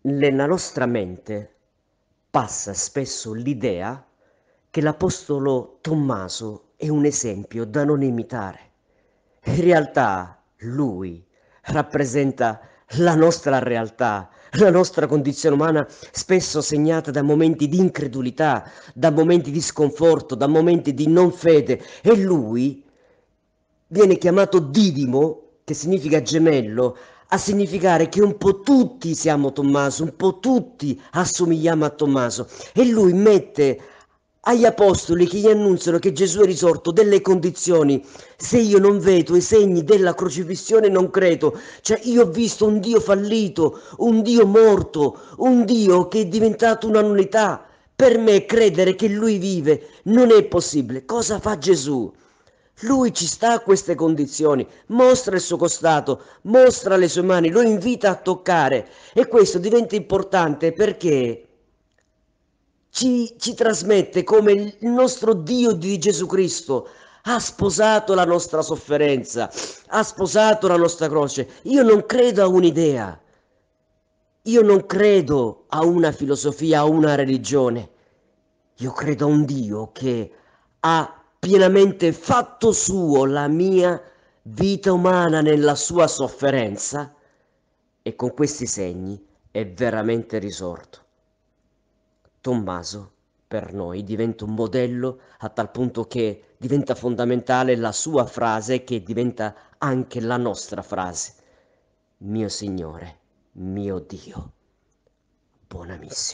Nella nostra mente passa spesso l'idea che l'Apostolo Tommaso è un esempio da non imitare. In realtà lui rappresenta la nostra realtà, la nostra condizione umana spesso segnata da momenti di incredulità, da momenti di sconforto, da momenti di non fede e lui viene chiamato Didimo, che significa gemello, a significare che un po' tutti siamo Tommaso, un po' tutti assomigliamo a Tommaso e lui mette agli apostoli che gli annunciano che Gesù è risorto delle condizioni. Se io non vedo i segni della crocifissione non credo. Cioè io ho visto un Dio fallito, un Dio morto, un Dio che è diventato una nullità. Per me credere che lui vive non è possibile. Cosa fa Gesù? Lui ci sta a queste condizioni, mostra il suo costato, mostra le sue mani, lo invita a toccare e questo diventa importante perché ci, ci trasmette come il nostro Dio di Gesù Cristo ha sposato la nostra sofferenza, ha sposato la nostra croce. Io non credo a un'idea, io non credo a una filosofia, a una religione. Io credo a un Dio che ha pienamente fatto suo la mia vita umana nella sua sofferenza e con questi segni è veramente risorto. Tommaso per noi diventa un modello a tal punto che diventa fondamentale la sua frase che diventa anche la nostra frase. Mio Signore, mio Dio, buonamissimo.